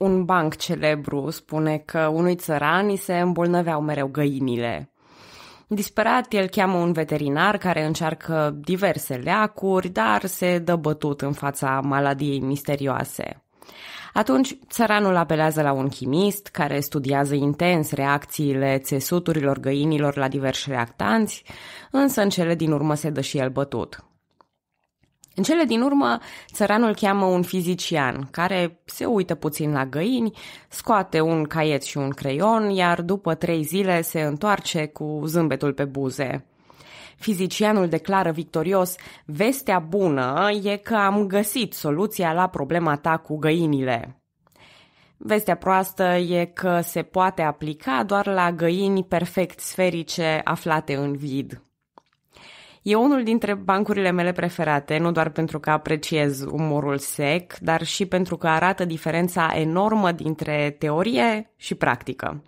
un banc celebru spune că unui țăran îi se îmbolnăveau mereu găinile. Disperat, el cheamă un veterinar care încearcă diverse leacuri, dar se dă bătut în fața maladiei misterioase. Atunci, țăranul apelează la un chimist care studiază intens reacțiile țesuturilor găinilor la diversi reactanți, însă în cele din urmă se dă și el bătut. În cele din urmă, țăranul cheamă un fizician, care se uită puțin la găini, scoate un caiet și un creion, iar după trei zile se întoarce cu zâmbetul pe buze. Fizicianul declară victorios, vestea bună e că am găsit soluția la problema ta cu găinile. Vestea proastă e că se poate aplica doar la găini perfect sferice aflate în vid. E unul dintre bancurile mele preferate, nu doar pentru că apreciez umorul sec, dar și pentru că arată diferența enormă dintre teorie și practică.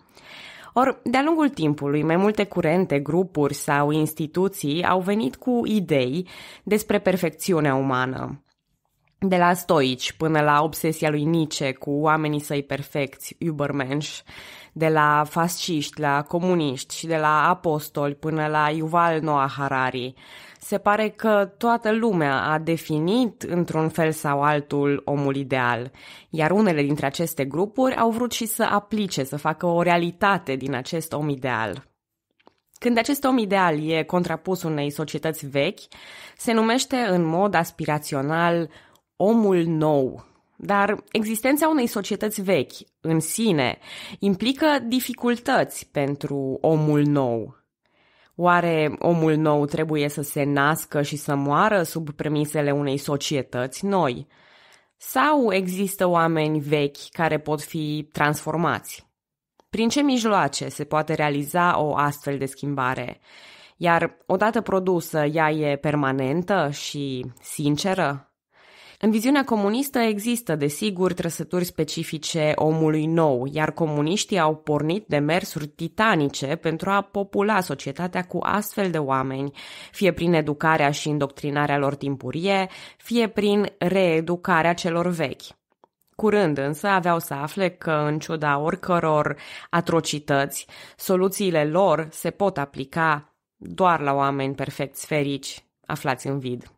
Or, de-a lungul timpului, mai multe curente, grupuri sau instituții au venit cu idei despre perfecțiunea umană. De la stoici până la obsesia lui Nietzsche cu oamenii săi perfecți, Übermensch, de la fasciști, la comuniști și de la apostoli până la Yuval Noah Harari. Se pare că toată lumea a definit într-un fel sau altul omul ideal, iar unele dintre aceste grupuri au vrut și să aplice, să facă o realitate din acest om ideal. Când acest om ideal e contrapus unei societăți vechi, se numește în mod aspirațional omul nou, dar existența unei societăți vechi în sine implică dificultăți pentru omul nou. Oare omul nou trebuie să se nască și să moară sub premisele unei societăți noi? Sau există oameni vechi care pot fi transformați? Prin ce mijloace se poate realiza o astfel de schimbare? Iar odată produsă, ea e permanentă și sinceră? În viziunea comunistă există, desigur, trăsături specifice omului nou, iar comuniștii au pornit de mersuri titanice pentru a popula societatea cu astfel de oameni, fie prin educarea și indoctrinarea lor timpurie, fie prin reeducarea celor vechi. Curând însă aveau să afle că, în ciuda oricăror atrocități, soluțiile lor se pot aplica doar la oameni perfecți ferici aflați în vid.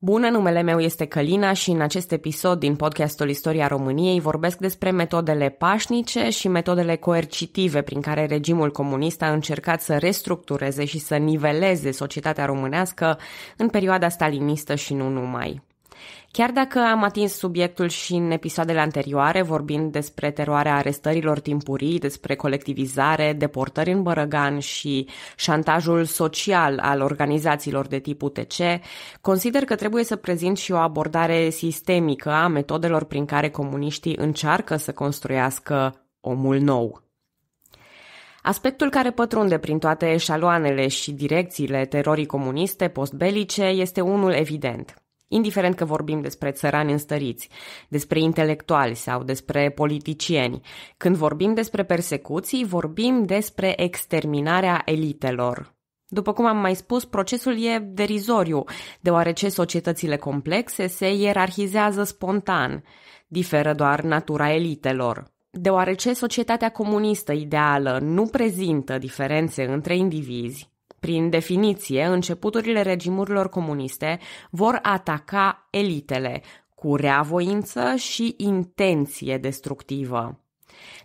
Bună, numele meu este Călina și în acest episod din podcastul Istoria României vorbesc despre metodele pașnice și metodele coercitive prin care regimul comunist a încercat să restructureze și să niveleze societatea românească în perioada stalinistă și nu numai. Chiar dacă am atins subiectul și în episoadele anterioare, vorbind despre teroarea arestărilor timpurii, despre colectivizare, deportări în Bărăgan și șantajul social al organizațiilor de tip UTC, consider că trebuie să prezint și o abordare sistemică a metodelor prin care comuniștii încearcă să construiască omul nou. Aspectul care pătrunde prin toate eșaloanele și direcțiile terorii comuniste postbelice este unul evident – indiferent că vorbim despre țărani înstăriți, despre intelectuali sau despre politicieni. Când vorbim despre persecuții, vorbim despre exterminarea elitelor. După cum am mai spus, procesul e derizoriu, deoarece societățile complexe se ierarhizează spontan, diferă doar natura elitelor. Deoarece societatea comunistă ideală nu prezintă diferențe între indivizi, prin definiție, începuturile regimurilor comuniste vor ataca elitele cu reavoință și intenție destructivă.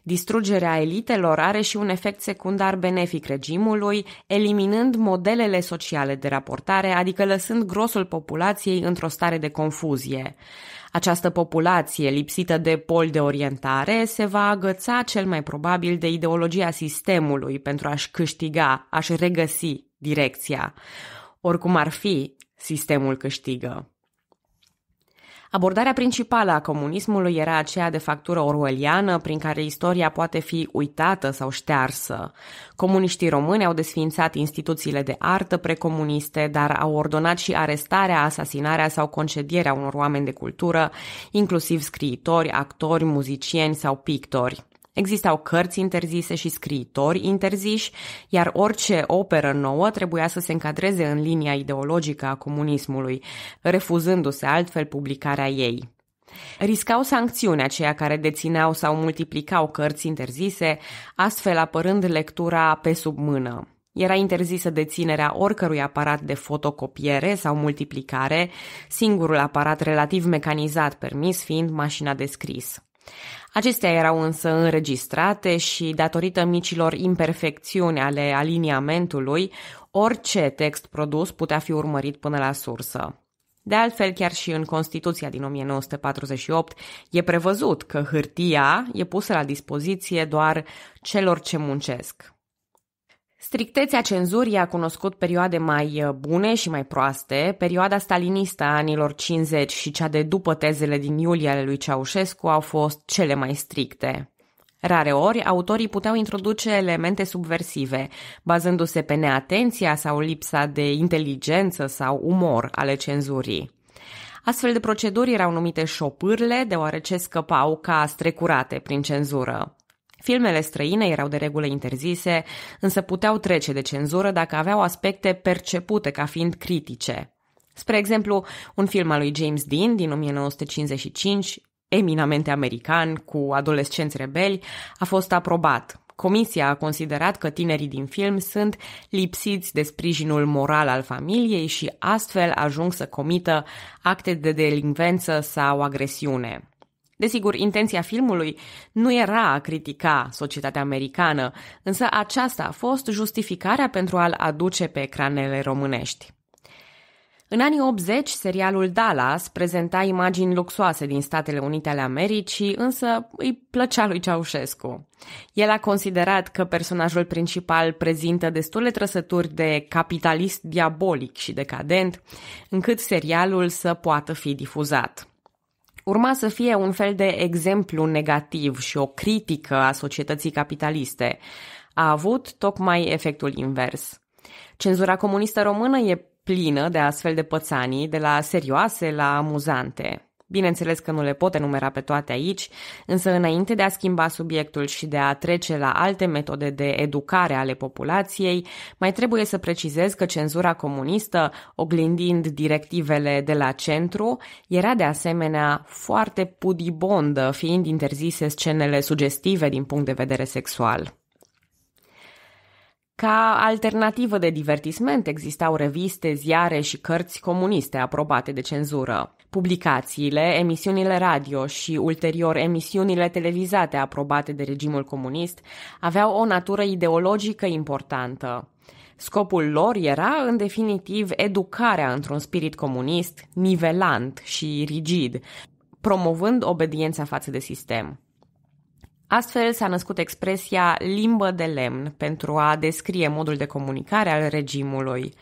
Distrugerea elitelor are și un efect secundar benefic regimului, eliminând modelele sociale de raportare, adică lăsând grosul populației într-o stare de confuzie. Această populație, lipsită de pol de orientare, se va agăța cel mai probabil de ideologia sistemului pentru a-și câștiga, a-și regăsi direcția. Oricum ar fi, sistemul câștigă. Abordarea principală a comunismului era aceea de factură orwelliană prin care istoria poate fi uitată sau ștearsă. Comuniștii români au desfințat instituțiile de artă precomuniste, dar au ordonat și arestarea, asasinarea sau concedierea unor oameni de cultură, inclusiv scriitori, actori, muzicieni sau pictori. Existau cărți interzise și scriitori interziși, iar orice operă nouă trebuia să se încadreze în linia ideologică a comunismului, refuzându-se altfel publicarea ei. Riscau sancțiunea aceia care dețineau sau multiplicau cărți interzise, astfel apărând lectura pe sub mână. Era interzisă deținerea oricărui aparat de fotocopiere sau multiplicare, singurul aparat relativ mecanizat permis fiind mașina de scris. Acestea erau însă înregistrate și, datorită micilor imperfecțiuni ale aliniamentului, orice text produs putea fi urmărit până la sursă. De altfel, chiar și în Constituția din 1948 e prevăzut că hârtia e pusă la dispoziție doar celor ce muncesc. Strictețea cenzurii a cunoscut perioade mai uh, bune și mai proaste. Perioada stalinistă a anilor 50 și cea de după tezele din iulie ale lui Ceaușescu au fost cele mai stricte. Rareori, autorii puteau introduce elemente subversive, bazându-se pe neatenția sau lipsa de inteligență sau umor ale cenzurii. Astfel de proceduri erau numite șopârle, deoarece scăpau ca strecurate prin cenzură. Filmele străine erau de regulă interzise, însă puteau trece de cenzură dacă aveau aspecte percepute ca fiind critice. Spre exemplu, un film al lui James Dean din 1955, eminamente american, cu adolescenți rebeli, a fost aprobat. Comisia a considerat că tinerii din film sunt lipsiți de sprijinul moral al familiei și astfel ajung să comită acte de delinvență sau agresiune. Desigur, intenția filmului nu era a critica societatea americană, însă aceasta a fost justificarea pentru a-l aduce pe ecranele românești. În anii 80, serialul Dallas prezenta imagini luxoase din Statele Unite ale Americii, însă îi plăcea lui Ceaușescu. El a considerat că personajul principal prezintă destule trăsături de capitalist diabolic și decadent, încât serialul să poată fi difuzat urma să fie un fel de exemplu negativ și o critică a societății capitaliste. A avut tocmai efectul invers. Cenzura comunistă română e plină de astfel de pățanii, de la serioase la amuzante. Bineînțeles că nu le pot enumera pe toate aici, însă înainte de a schimba subiectul și de a trece la alte metode de educare ale populației, mai trebuie să precizez că cenzura comunistă, oglindind directivele de la centru, era de asemenea foarte pudibondă, fiind interzise scenele sugestive din punct de vedere sexual. Ca alternativă de divertisment existau reviste, ziare și cărți comuniste aprobate de cenzură publicațiile, emisiunile radio și ulterior emisiunile televizate aprobate de regimul comunist aveau o natură ideologică importantă. Scopul lor era, în definitiv, educarea într-un spirit comunist, nivelant și rigid, promovând obediența față de sistem. Astfel s-a născut expresia limbă de lemn pentru a descrie modul de comunicare al regimului.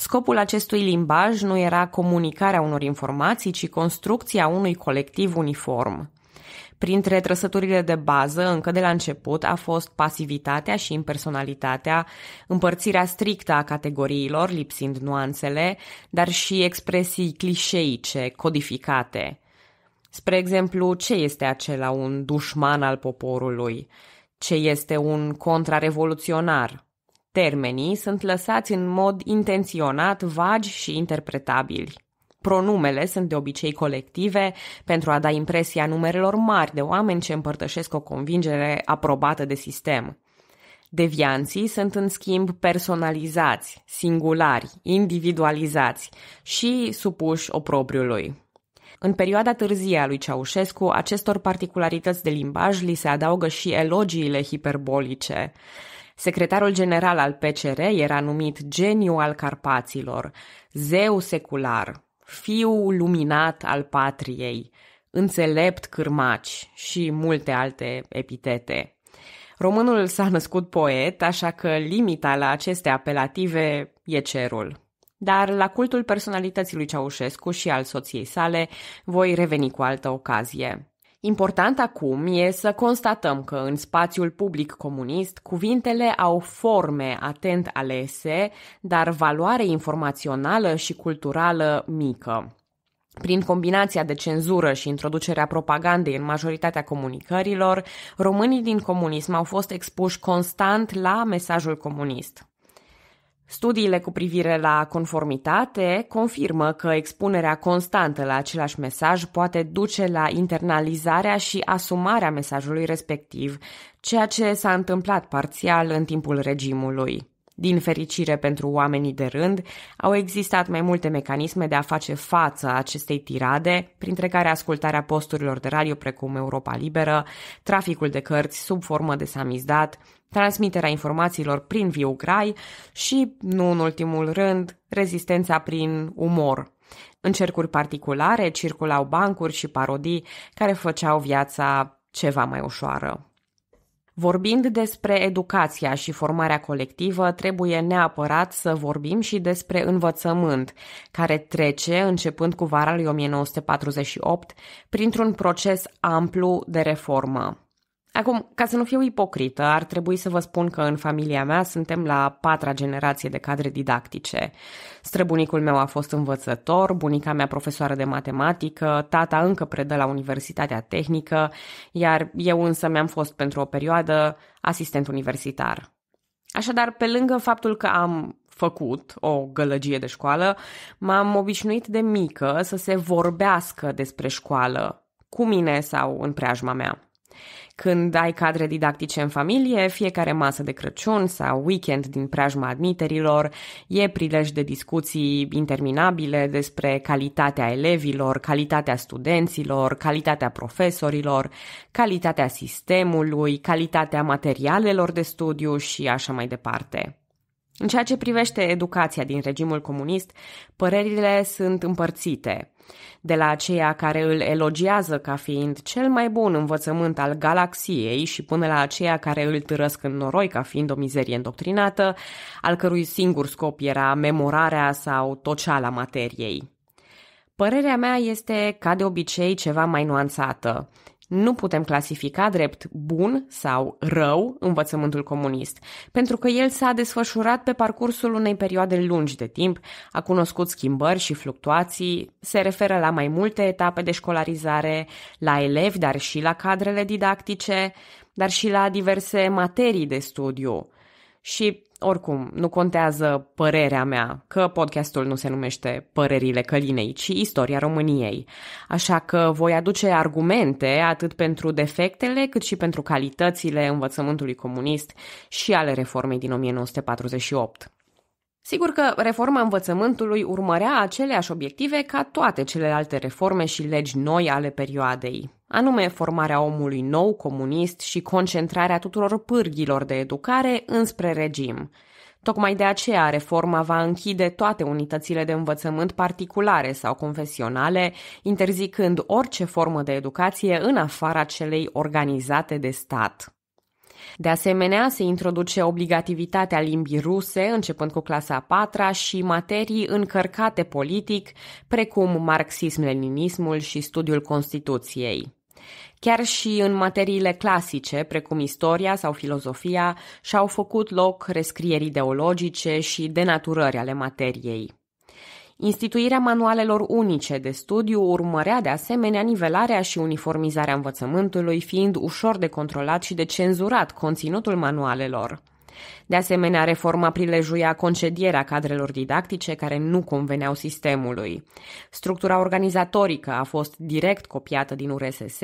Scopul acestui limbaj nu era comunicarea unor informații, ci construcția unui colectiv uniform. Printre trăsăturile de bază, încă de la început, a fost pasivitatea și impersonalitatea, împărțirea strictă a categoriilor, lipsind nuanțele, dar și expresii clișeice, codificate. Spre exemplu, ce este acela un dușman al poporului? Ce este un contrarevoluționar? Termenii sunt lăsați în mod intenționat vagi și interpretabili. Pronumele sunt de obicei colective pentru a da impresia numerelor mari de oameni ce împărtășesc o convingere aprobată de sistem. Devianții sunt în schimb personalizați, singulari, individualizați și supuși oprobriului. În perioada târzie a lui Ceaușescu, acestor particularități de limbaj li se adaugă și elogiile hiperbolice, Secretarul general al PCR era numit geniu al Carpaților, zeu secular, fiu luminat al patriei, înțelept cârmaci și multe alte epitete. Românul s-a născut poet, așa că limita la aceste apelative e cerul. Dar la cultul personalității lui Ceaușescu și al soției sale voi reveni cu altă ocazie. Important acum e să constatăm că în spațiul public comunist cuvintele au forme atent alese, dar valoare informațională și culturală mică. Prin combinația de cenzură și introducerea propagandei în majoritatea comunicărilor, românii din comunism au fost expuși constant la mesajul comunist. Studiile cu privire la conformitate confirmă că expunerea constantă la același mesaj poate duce la internalizarea și asumarea mesajului respectiv, ceea ce s-a întâmplat parțial în timpul regimului. Din fericire pentru oamenii de rând, au existat mai multe mecanisme de a face față acestei tirade, printre care ascultarea posturilor de radio precum Europa Liberă, traficul de cărți sub formă de samizdat, transmiterea informațiilor prin viu grai și, nu în ultimul rând, rezistența prin umor. În cercuri particulare circulau bancuri și parodii care făceau viața ceva mai ușoară. Vorbind despre educația și formarea colectivă, trebuie neapărat să vorbim și despre învățământ, care trece, începând cu vara lui 1948, printr-un proces amplu de reformă. Acum, ca să nu fiu ipocrită, ar trebui să vă spun că în familia mea suntem la patra generație de cadre didactice. Străbunicul meu a fost învățător, bunica mea profesoară de matematică, tata încă predă la Universitatea Tehnică, iar eu însă mi-am fost pentru o perioadă asistent universitar. Așadar, pe lângă faptul că am făcut o gălăgie de școală, m-am obișnuit de mică să se vorbească despre școală, cu mine sau în preajma mea. Când ai cadre didactice în familie, fiecare masă de Crăciun sau weekend din preajma admiterilor e prilej de discuții interminabile despre calitatea elevilor, calitatea studenților, calitatea profesorilor, calitatea sistemului, calitatea materialelor de studiu și așa mai departe. În ceea ce privește educația din regimul comunist, părerile sunt împărțite – de la aceia care îl elogiază ca fiind cel mai bun învățământ al galaxiei și până la aceia care îl târăsc în noroi ca fiind o mizerie îndoctrinată, al cărui singur scop era memorarea sau toceala materiei. Părerea mea este, ca de obicei, ceva mai nuanțată. Nu putem clasifica drept bun sau rău învățământul comunist, pentru că el s-a desfășurat pe parcursul unei perioade lungi de timp, a cunoscut schimbări și fluctuații, se referă la mai multe etape de școlarizare, la elevi, dar și la cadrele didactice, dar și la diverse materii de studiu. Și oricum, nu contează părerea mea, că podcastul nu se numește Părerile Călinei, ci Istoria României. Așa că voi aduce argumente atât pentru defectele, cât și pentru calitățile învățământului comunist și ale reformei din 1948. Sigur că reforma învățământului urmărea aceleași obiective ca toate celelalte reforme și legi noi ale perioadei, anume formarea omului nou, comunist și concentrarea tuturor pârghilor de educare înspre regim. Tocmai de aceea reforma va închide toate unitățile de învățământ particulare sau confesionale, interzicând orice formă de educație în afara celei organizate de stat. De asemenea, se introduce obligativitatea limbii ruse, începând cu clasa a patra, și materii încărcate politic, precum marxism-leninismul și studiul Constituției. Chiar și în materiile clasice, precum istoria sau filozofia, și-au făcut loc rescrieri ideologice și denaturări ale materiei. Instituirea manualelor unice de studiu urmărea de asemenea nivelarea și uniformizarea învățământului, fiind ușor de controlat și de cenzurat conținutul manualelor. De asemenea, reforma prilejuia concedierea cadrelor didactice care nu conveneau sistemului. Structura organizatorică a fost direct copiată din URSS,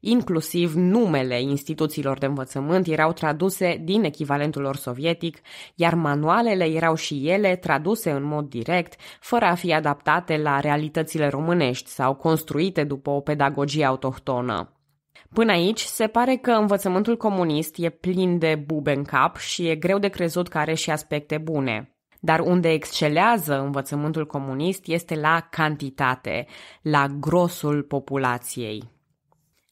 inclusiv numele instituțiilor de învățământ erau traduse din echivalentul lor sovietic, iar manualele erau și ele traduse în mod direct, fără a fi adaptate la realitățile românești sau construite după o pedagogie autohtonă. Până aici, se pare că învățământul comunist e plin de bube în cap și e greu de crezut că are și aspecte bune. Dar unde excelează învățământul comunist este la cantitate, la grosul populației.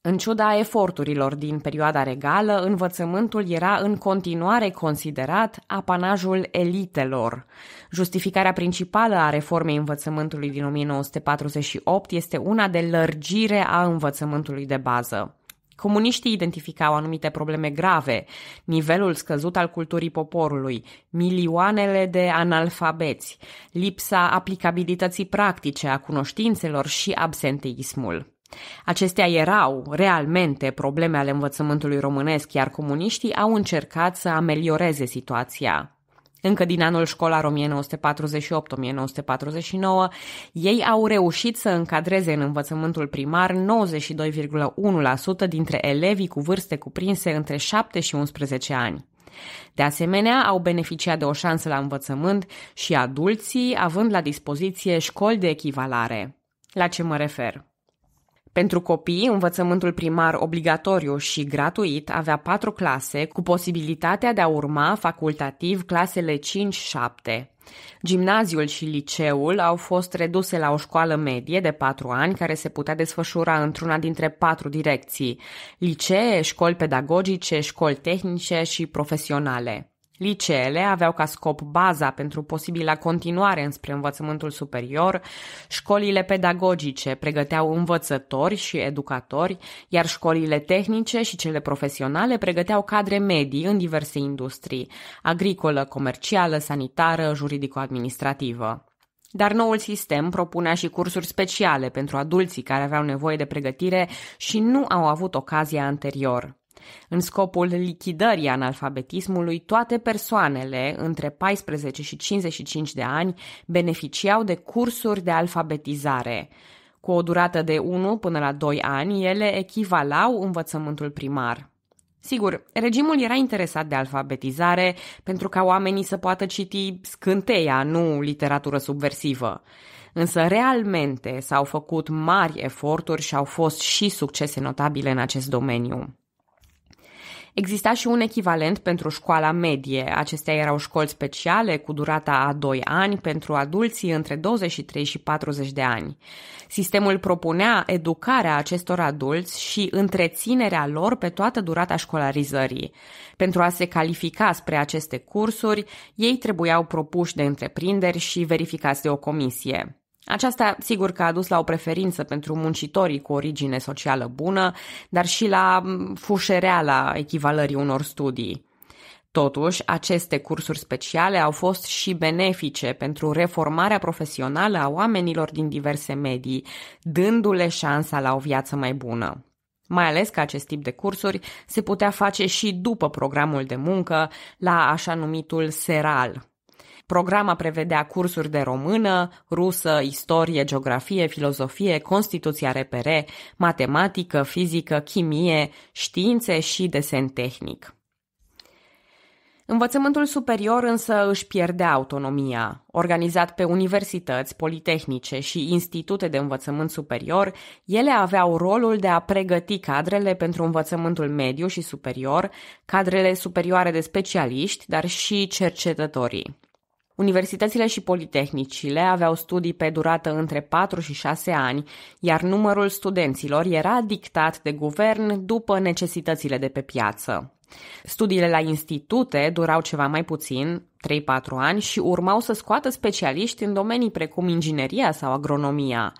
În ciuda eforturilor din perioada regală, învățământul era în continuare considerat apanajul elitelor. Justificarea principală a reformei învățământului din 1948 este una de lărgire a învățământului de bază. Comuniștii identificau anumite probleme grave, nivelul scăzut al culturii poporului, milioanele de analfabeți, lipsa aplicabilității practice a cunoștințelor și absenteismul. Acestea erau realmente probleme ale învățământului românesc, iar comuniștii au încercat să amelioreze situația. Încă din anul școlar 1948-1949, ei au reușit să încadreze în învățământul primar 92,1% dintre elevii cu vârste cuprinse între 7 și 11 ani. De asemenea, au beneficiat de o șansă la învățământ și adulții, având la dispoziție școli de echivalare. La ce mă refer? Pentru copii, învățământul primar obligatoriu și gratuit avea patru clase, cu posibilitatea de a urma facultativ clasele 5-7. Gimnaziul și liceul au fost reduse la o școală medie de patru ani care se putea desfășura într-una dintre patru direcții: licee, școli pedagogice, școli tehnice și profesionale. Liceele aveau ca scop baza pentru posibila continuare înspre învățământul superior, școlile pedagogice pregăteau învățători și educatori, iar școlile tehnice și cele profesionale pregăteau cadre medii în diverse industrii, agricolă, comercială, sanitară, juridico-administrativă. Dar noul sistem propunea și cursuri speciale pentru adulții care aveau nevoie de pregătire și nu au avut ocazia anterior. În scopul lichidării analfabetismului, toate persoanele între 14 și 55 de ani beneficiau de cursuri de alfabetizare. Cu o durată de 1 până la 2 ani, ele echivalau învățământul primar. Sigur, regimul era interesat de alfabetizare pentru ca oamenii să poată citi scânteia, nu literatură subversivă. Însă realmente s-au făcut mari eforturi și au fost și succese notabile în acest domeniu. Exista și un echivalent pentru școala medie. Acestea erau școli speciale cu durata a 2 ani pentru adulții între 23 și 40 de ani. Sistemul propunea educarea acestor adulți și întreținerea lor pe toată durata școlarizării. Pentru a se califica spre aceste cursuri, ei trebuiau propuși de întreprinderi și verificați de o comisie. Aceasta, sigur că a dus la o preferință pentru muncitorii cu origine socială bună, dar și la la echivalării unor studii. Totuși, aceste cursuri speciale au fost și benefice pentru reformarea profesională a oamenilor din diverse medii, dându-le șansa la o viață mai bună. Mai ales că acest tip de cursuri se putea face și după programul de muncă, la așa numitul seral, Programa prevedea cursuri de română, rusă, istorie, geografie, filozofie, Constituția RPR, matematică, fizică, chimie, științe și desen tehnic. Învățământul superior însă își pierdea autonomia. Organizat pe universități, politehnice și institute de învățământ superior, ele aveau rolul de a pregăti cadrele pentru învățământul mediu și superior, cadrele superioare de specialiști, dar și cercetătorii. Universitățile și politehnicile aveau studii pe durată între 4 și 6 ani, iar numărul studenților era dictat de guvern după necesitățile de pe piață. Studiile la institute durau ceva mai puțin, 3-4 ani, și urmau să scoată specialiști în domenii precum ingineria sau agronomia.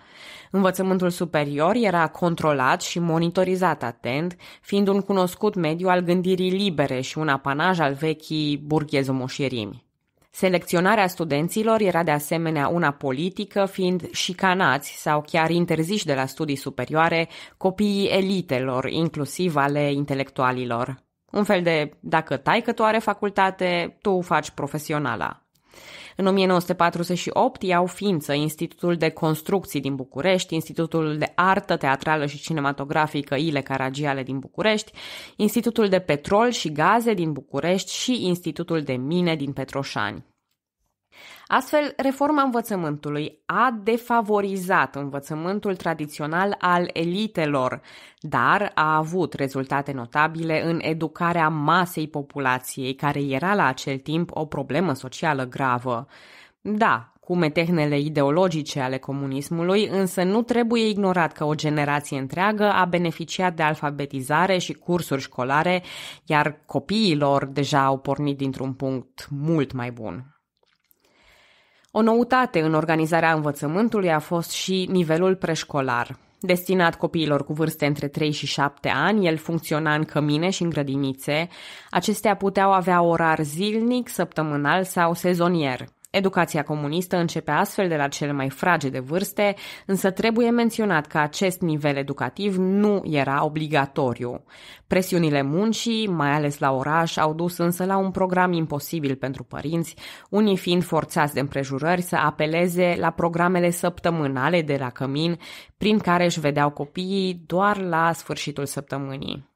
Învățământul superior era controlat și monitorizat atent, fiind un cunoscut mediu al gândirii libere și un apanaj al vechii burghezomoșierimi. Selecționarea studenților era de asemenea una politică, fiind șicanați sau chiar interziși de la studii superioare copiii elitelor, inclusiv ale intelectualilor. Un fel de, dacă tai că tu are facultate, tu faci profesionala. În 1948 iau ființă Institutul de Construcții din București, Institutul de Artă Teatrală și Cinematografică Ile Caragiale din București, Institutul de Petrol și Gaze din București și Institutul de Mine din Petroșani. Astfel, reforma învățământului a defavorizat învățământul tradițional al elitelor, dar a avut rezultate notabile în educarea masei populației, care era la acel timp o problemă socială gravă. Da, cu metehnele ideologice ale comunismului, însă nu trebuie ignorat că o generație întreagă a beneficiat de alfabetizare și cursuri școlare, iar copiilor deja au pornit dintr-un punct mult mai bun. O noutate în organizarea învățământului a fost și nivelul preșcolar. Destinat copiilor cu vârste între 3 și 7 ani, el funcționa în cămine și în grădinițe. Acestea puteau avea orar zilnic, săptămânal sau sezonier. Educația comunistă începe astfel de la cele mai frage de vârste, însă trebuie menționat că acest nivel educativ nu era obligatoriu. Presiunile muncii, mai ales la oraș, au dus însă la un program imposibil pentru părinți, unii fiind forțați de împrejurări să apeleze la programele săptămânale de la cămin, prin care își vedeau copiii doar la sfârșitul săptămânii.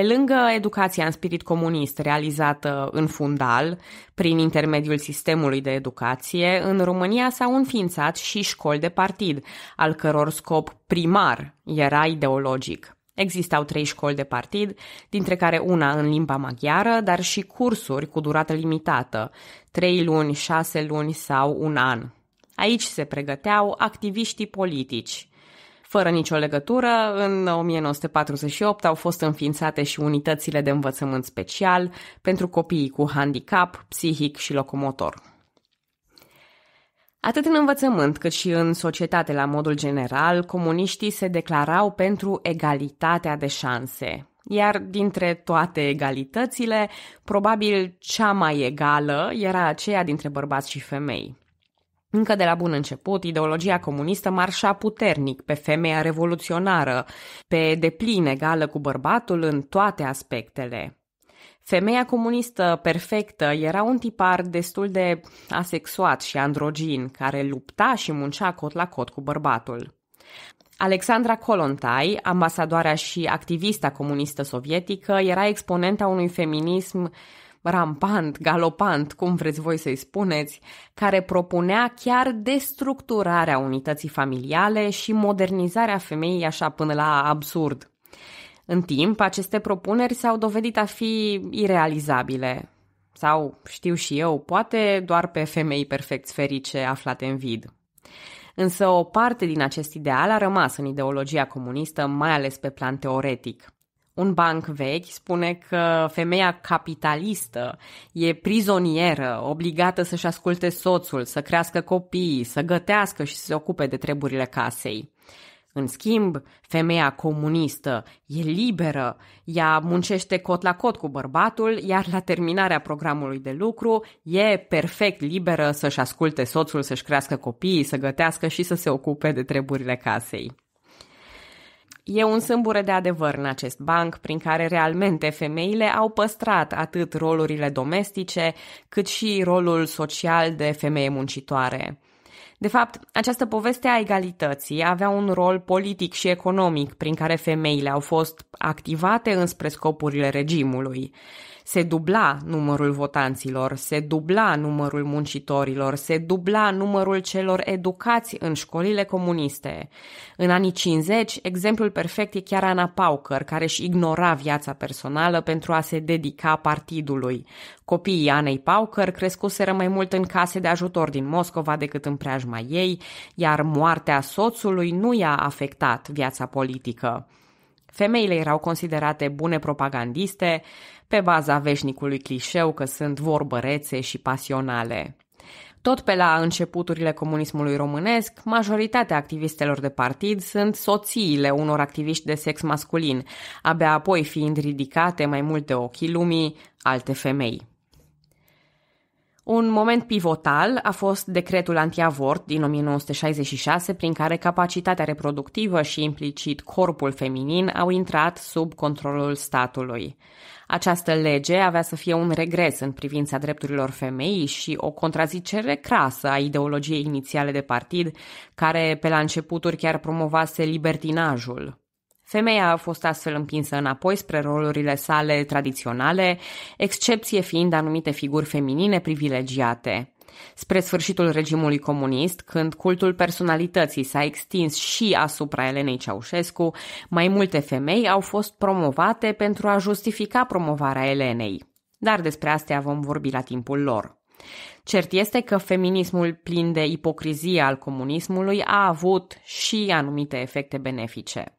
Pe lângă educația în spirit comunist realizată în fundal, prin intermediul sistemului de educație, în România s-au înființat și școli de partid, al căror scop primar era ideologic. Existau trei școli de partid, dintre care una în limba maghiară, dar și cursuri cu durată limitată, trei luni, șase luni sau un an. Aici se pregăteau activiștii politici. Fără nicio legătură, în 1948 au fost înființate și unitățile de învățământ special pentru copiii cu handicap psihic și locomotor. Atât în învățământ cât și în societate la modul general, comuniștii se declarau pentru egalitatea de șanse, iar dintre toate egalitățile, probabil cea mai egală era aceea dintre bărbați și femei. Încă de la bun început, ideologia comunistă marșa puternic pe femeia revoluționară, pe deplin egală cu bărbatul în toate aspectele. Femeia comunistă perfectă era un tipar destul de asexuat și androgin, care lupta și muncea cot la cot cu bărbatul. Alexandra Kolontai, ambasadoarea și activista comunistă sovietică, era exponenta unui feminism rampant, galopant, cum vreți voi să-i spuneți, care propunea chiar destructurarea unității familiale și modernizarea femeii așa până la absurd. În timp, aceste propuneri s-au dovedit a fi irealizabile. Sau, știu și eu, poate doar pe femei perfect ferice aflate în vid. Însă o parte din acest ideal a rămas în ideologia comunistă, mai ales pe plan teoretic un banc vechi spune că femeia capitalistă e prizonieră, obligată să-și asculte soțul, să crească copiii, să gătească și să se ocupe de treburile casei. În schimb, femeia comunistă e liberă, ea muncește cot la cot cu bărbatul, iar la terminarea programului de lucru e perfect liberă să-și asculte soțul, să-și crească copiii, să gătească și să se ocupe de treburile casei. E un sâmbure de adevăr în acest banc, prin care realmente femeile au păstrat atât rolurile domestice, cât și rolul social de femeie muncitoare. De fapt, această poveste a egalității avea un rol politic și economic prin care femeile au fost activate înspre scopurile regimului se dubla numărul votanților, se dubla numărul muncitorilor, se dubla numărul celor educați în școlile comuniste. În anii 50, exemplul perfect e chiar Ana Paucăr, care își ignora viața personală pentru a se dedica partidului. Copiii Anei Paucăr crescuseră mai mult în case de ajutor din Moscova decât în preajma ei, iar moartea soțului nu i-a afectat viața politică. Femeile erau considerate bune propagandiste, pe baza veșnicului clișeu că sunt vorbărețe și pasionale. Tot pe la începuturile comunismului românesc, majoritatea activistelor de partid sunt soțiile unor activiști de sex masculin, abia apoi fiind ridicate mai multe ochii lumii alte femei. Un moment pivotal a fost decretul antiavort din 1966, prin care capacitatea reproductivă și implicit corpul feminin au intrat sub controlul statului. Această lege avea să fie un regres în privința drepturilor femeii și o contrazicere crasă a ideologiei inițiale de partid, care pe la începuturi chiar promovase libertinajul. Femeia a fost astfel împinsă înapoi spre rolurile sale tradiționale, excepție fiind anumite figuri feminine privilegiate. Spre sfârșitul regimului comunist, când cultul personalității s-a extins și asupra Elenei Ceaușescu, mai multe femei au fost promovate pentru a justifica promovarea Elenei. Dar despre astea vom vorbi la timpul lor. Cert este că feminismul plin de ipocrizie al comunismului a avut și anumite efecte benefice.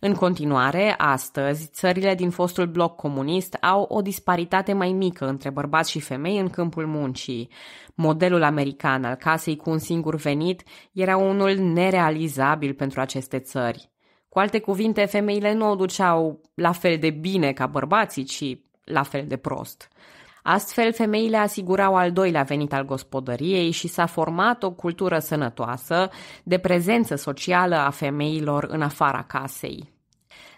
În continuare, astăzi, țările din fostul bloc comunist au o disparitate mai mică între bărbați și femei în câmpul muncii. Modelul american al casei cu un singur venit era unul nerealizabil pentru aceste țări. Cu alte cuvinte, femeile nu o duceau la fel de bine ca bărbații, ci la fel de prost. Astfel, femeile asigurau al doilea venit al gospodăriei și s-a format o cultură sănătoasă de prezență socială a femeilor în afara casei.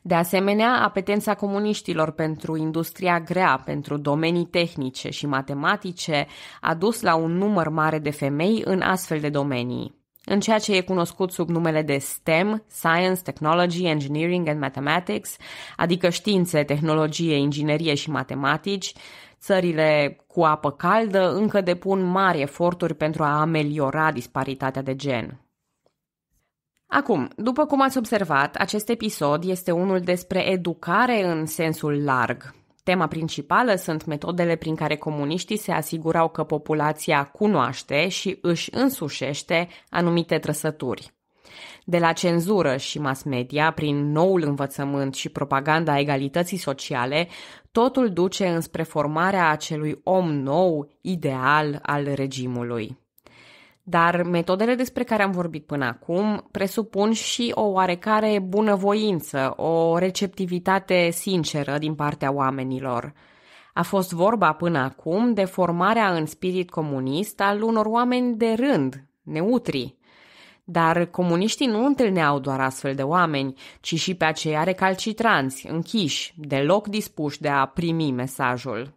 De asemenea, apetența comuniștilor pentru industria grea, pentru domenii tehnice și matematice a dus la un număr mare de femei în astfel de domenii. În ceea ce e cunoscut sub numele de STEM, Science, Technology, Engineering and Mathematics, adică științe, tehnologie, inginerie și matematici, Țările cu apă caldă încă depun mari eforturi pentru a ameliora disparitatea de gen. Acum, după cum ați observat, acest episod este unul despre educare în sensul larg. Tema principală sunt metodele prin care comuniștii se asigurau că populația cunoaște și își însușește anumite trăsături. De la cenzură și mass media, prin noul învățământ și propaganda egalității sociale, totul duce înspre formarea acelui om nou, ideal al regimului. Dar metodele despre care am vorbit până acum presupun și o oarecare bunăvoință, o receptivitate sinceră din partea oamenilor. A fost vorba până acum de formarea în spirit comunist al unor oameni de rând, neutri, dar comuniștii nu întâlneau doar astfel de oameni, ci și pe aceia recalcitranți, închiși, deloc dispuși de a primi mesajul.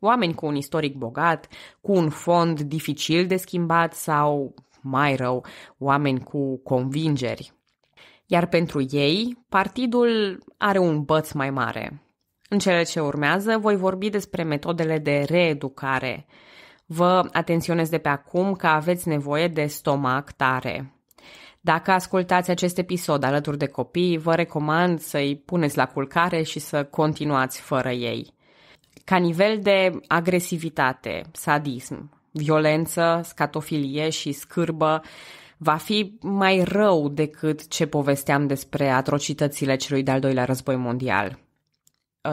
Oameni cu un istoric bogat, cu un fond dificil de schimbat sau, mai rău, oameni cu convingeri. Iar pentru ei, partidul are un băț mai mare. În cele ce urmează, voi vorbi despre metodele de reeducare. Vă atenționez de pe acum că aveți nevoie de stomac tare. Dacă ascultați acest episod alături de copii, vă recomand să-i puneți la culcare și să continuați fără ei. Ca nivel de agresivitate, sadism, violență, scatofilie și scârbă, va fi mai rău decât ce povesteam despre atrocitățile celui de-al doilea război mondial.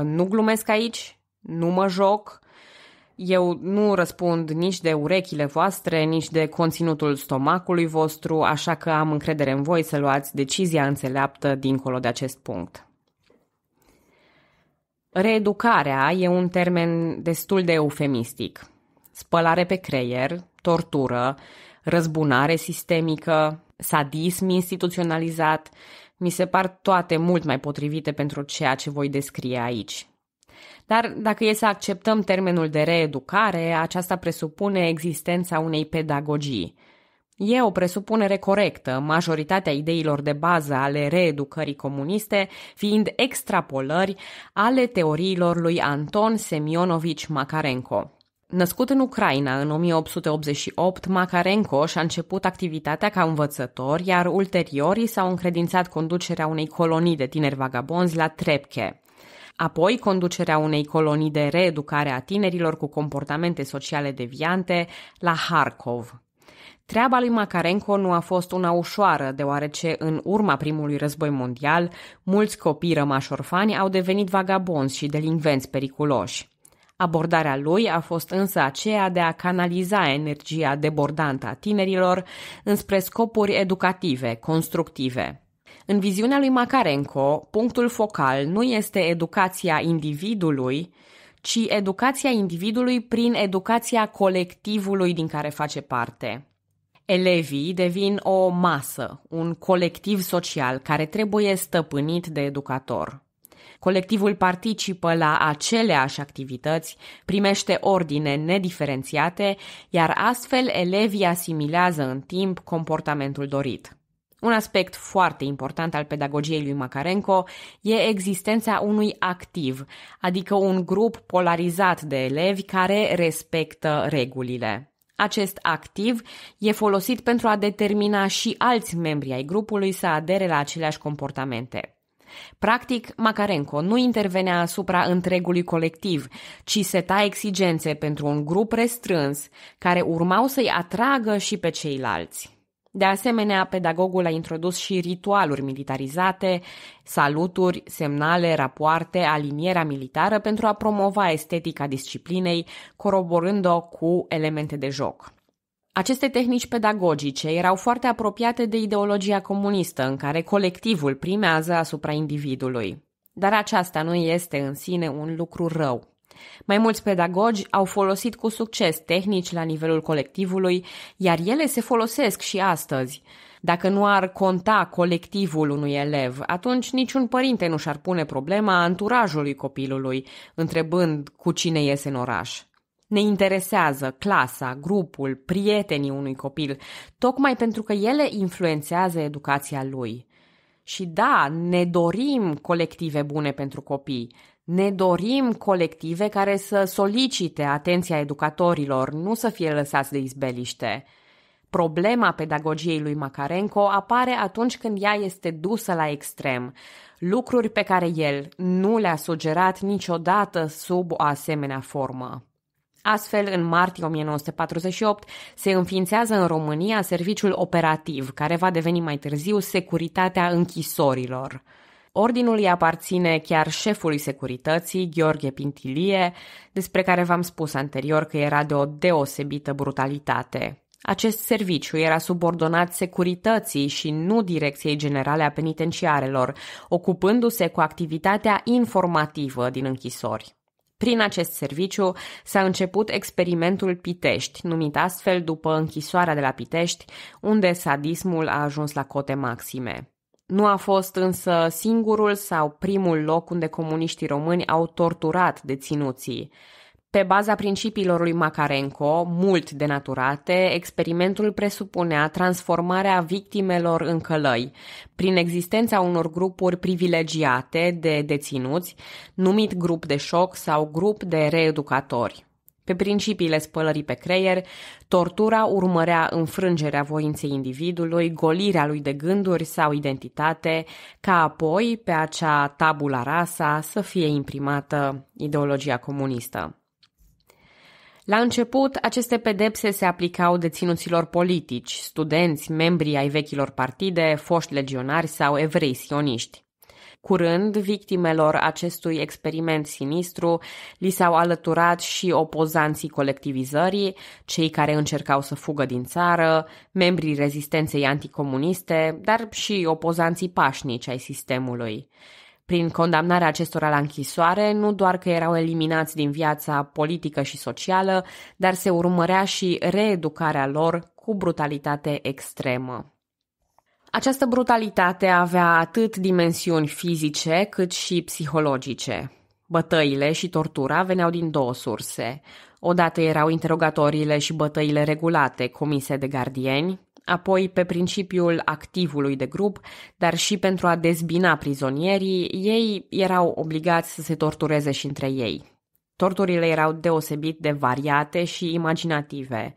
Nu glumesc aici, nu mă joc, eu nu răspund nici de urechile voastre, nici de conținutul stomacului vostru, așa că am încredere în voi să luați decizia înțeleaptă dincolo de acest punct. Reeducarea e un termen destul de eufemistic. Spălare pe creier, tortură, răzbunare sistemică, sadism instituționalizat, mi se par toate mult mai potrivite pentru ceea ce voi descrie aici. Dar dacă e să acceptăm termenul de reeducare, aceasta presupune existența unei pedagogii. E o presupunere corectă, majoritatea ideilor de bază ale reeducării comuniste fiind extrapolări ale teoriilor lui Anton Semionovici Makarenko. Născut în Ucraina în 1888, Makarenko și-a început activitatea ca învățător, iar ulteriorii s-au încredințat conducerea unei colonii de tineri vagabonzi la Trepke, apoi conducerea unei colonii de reeducare a tinerilor cu comportamente sociale deviante la Harkov. Treaba lui Makarenko nu a fost una ușoară, deoarece în urma primului război mondial, mulți copii rămași orfani au devenit vagabonzi și delinvenți periculoși. Abordarea lui a fost însă aceea de a canaliza energia debordantă a tinerilor înspre scopuri educative, constructive. În viziunea lui Macarenco, punctul focal nu este educația individului, ci educația individului prin educația colectivului din care face parte. Elevii devin o masă, un colectiv social care trebuie stăpânit de educator. Colectivul participă la aceleași activități, primește ordine nediferențiate, iar astfel elevii asimilează în timp comportamentul dorit. Un aspect foarte important al pedagogiei lui Makarenko e existența unui activ, adică un grup polarizat de elevi care respectă regulile. Acest activ e folosit pentru a determina și alți membri ai grupului să adere la aceleași comportamente. Practic, Makarenko nu intervenea asupra întregului colectiv, ci seta exigențe pentru un grup restrâns care urmau să-i atragă și pe ceilalți. De asemenea, pedagogul a introdus și ritualuri militarizate, saluturi, semnale, rapoarte, alinierea militară pentru a promova estetica disciplinei, coroborând-o cu elemente de joc. Aceste tehnici pedagogice erau foarte apropiate de ideologia comunistă, în care colectivul primează asupra individului. Dar aceasta nu este în sine un lucru rău. Mai mulți pedagogi au folosit cu succes tehnici la nivelul colectivului, iar ele se folosesc și astăzi. Dacă nu ar conta colectivul unui elev, atunci niciun părinte nu și-ar pune problema anturajului copilului, întrebând cu cine iese în oraș. Ne interesează clasa, grupul, prietenii unui copil, tocmai pentru că ele influențează educația lui. Și da, ne dorim colective bune pentru copii, ne dorim colective care să solicite atenția educatorilor, nu să fie lăsați de izbeliște. Problema pedagogiei lui Macarenco apare atunci când ea este dusă la extrem, lucruri pe care el nu le-a sugerat niciodată sub o asemenea formă. Astfel, în martie 1948, se înființează în România serviciul operativ, care va deveni mai târziu Securitatea Închisorilor. Ordinul îi aparține chiar șefului securității, Gheorghe Pintilie, despre care v-am spus anterior că era de o deosebită brutalitate. Acest serviciu era subordonat securității și nu Direcției Generale a Penitenciarelor, ocupându-se cu activitatea informativă din închisori. Prin acest serviciu s-a început experimentul Pitești, numit astfel după închisoarea de la Pitești, unde sadismul a ajuns la cote maxime. Nu a fost însă singurul sau primul loc unde comuniștii români au torturat deținuții. Pe baza principiilor lui Macarenco, mult denaturate, experimentul presupunea transformarea victimelor în călăi, prin existența unor grupuri privilegiate de deținuți, numit grup de șoc sau grup de reeducatori. Pe principiile spălării pe creier, tortura urmărea înfrângerea voinței individului, golirea lui de gânduri sau identitate, ca apoi, pe acea tabula rasa, să fie imprimată ideologia comunistă. La început, aceste pedepse se aplicau deținuților politici, studenți, membri ai vechilor partide, foști legionari sau evrei sioniști. Curând, victimelor acestui experiment sinistru li s-au alăturat și opozanții colectivizării, cei care încercau să fugă din țară, membrii rezistenței anticomuniste, dar și opozanții pașnici ai sistemului. Prin condamnarea acestora la închisoare, nu doar că erau eliminați din viața politică și socială, dar se urmărea și reeducarea lor cu brutalitate extremă. Această brutalitate avea atât dimensiuni fizice cât și psihologice. Bătăile și tortura veneau din două surse. Odată erau interogatoriile și bătăile regulate comise de gardieni, apoi pe principiul activului de grup, dar și pentru a dezbina prizonierii, ei erau obligați să se tortureze și între ei. Torturile erau deosebit de variate și imaginative,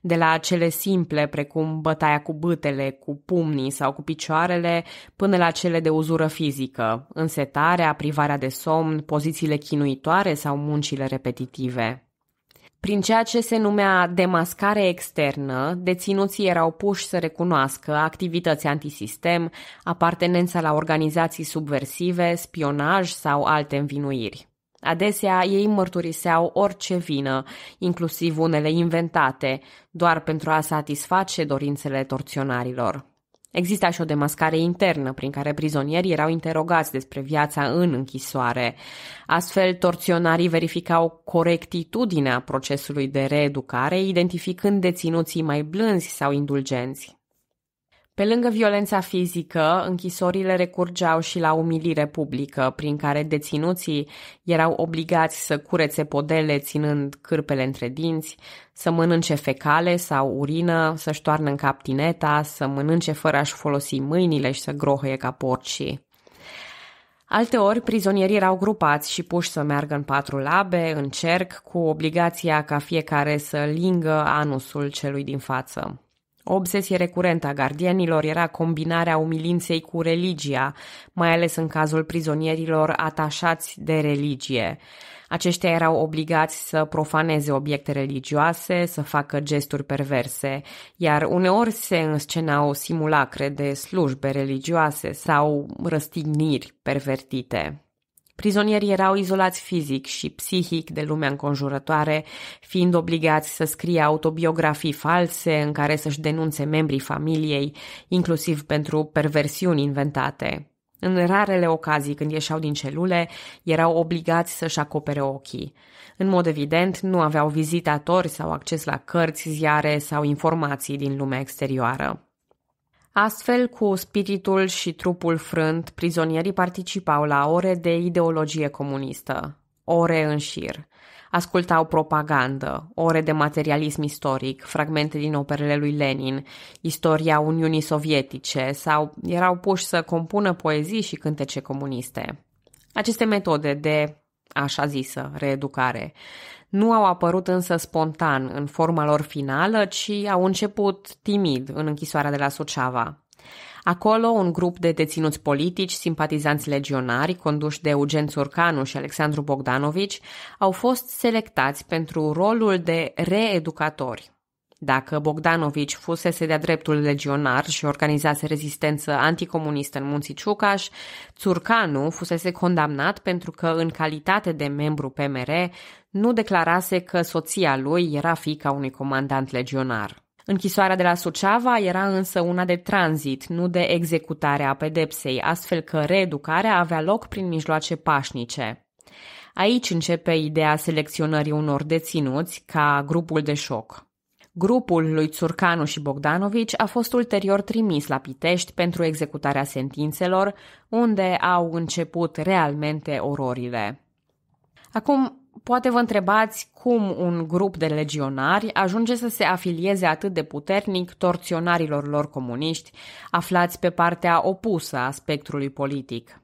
de la cele simple, precum bătaia cu bâtele, cu pumnii sau cu picioarele, până la cele de uzură fizică, însetarea, privarea de somn, pozițiile chinuitoare sau muncile repetitive. Prin ceea ce se numea demascare externă, deținuții erau puși să recunoască activități antisistem, apartenența la organizații subversive, spionaj sau alte învinuiri. Adesea ei mărturiseau orice vină, inclusiv unele inventate, doar pentru a satisface dorințele torționarilor. Exista și o demascare internă prin care prizonierii erau interogați despre viața în închisoare. Astfel, torționarii verificau corectitudinea procesului de reeducare, identificând deținuții mai blânzi sau indulgenți. Pe lângă violența fizică, închisorile recurgeau și la umilire publică, prin care deținuții erau obligați să curețe podele ținând cârpele între dinți, să mănânce fecale sau urină, să-și toarnă în cap tineta, să mănânce fără a-și folosi mâinile și să grohăie ca porcii. Alteori, prizonierii erau grupați și puși să meargă în patru labe, în cerc, cu obligația ca fiecare să lingă anusul celui din față. O obsesie recurentă a gardienilor era combinarea umilinței cu religia, mai ales în cazul prizonierilor atașați de religie. Aceștia erau obligați să profaneze obiecte religioase, să facă gesturi perverse, iar uneori se înscenau simulacre de slujbe religioase sau răstigniri pervertite. Prizonierii erau izolați fizic și psihic de lumea înconjurătoare, fiind obligați să scrie autobiografii false în care să-și denunțe membrii familiei, inclusiv pentru perversiuni inventate. În rarele ocazii când ieșeau din celule, erau obligați să-și acopere ochii. În mod evident, nu aveau vizitatori sau acces la cărți, ziare sau informații din lumea exterioară. Astfel, cu spiritul și trupul frânt, prizonierii participau la ore de ideologie comunistă, ore în șir. Ascultau propagandă, ore de materialism istoric, fragmente din operele lui Lenin, istoria Uniunii Sovietice sau erau puși să compună poezii și cântece comuniste. Aceste metode de așa zisă reeducare nu au apărut însă spontan în forma lor finală, ci au început timid în închisoarea de la Suceava. Acolo, un grup de deținuți politici, simpatizanți legionari, conduși de Eugen Țurcanu și Alexandru Bogdanovici, au fost selectați pentru rolul de reeducatori. Dacă Bogdanovici fusese de-a dreptul legionar și organizase rezistență anticomunistă în Munții Ciucaș, Țurcanu fusese condamnat pentru că, în calitate de membru PMR, nu declarase că soția lui era fica unui comandant legionar. Închisoarea de la Suceava era însă una de tranzit, nu de executare a pedepsei, astfel că reeducarea avea loc prin mijloace pașnice. Aici începe ideea selecționării unor deținuți ca grupul de șoc. Grupul lui Țurcanu și Bogdanovici a fost ulterior trimis la Pitești pentru executarea sentințelor, unde au început realmente ororile. Acum, Poate vă întrebați cum un grup de legionari ajunge să se afilieze atât de puternic torționarilor lor comuniști, aflați pe partea opusă a spectrului politic.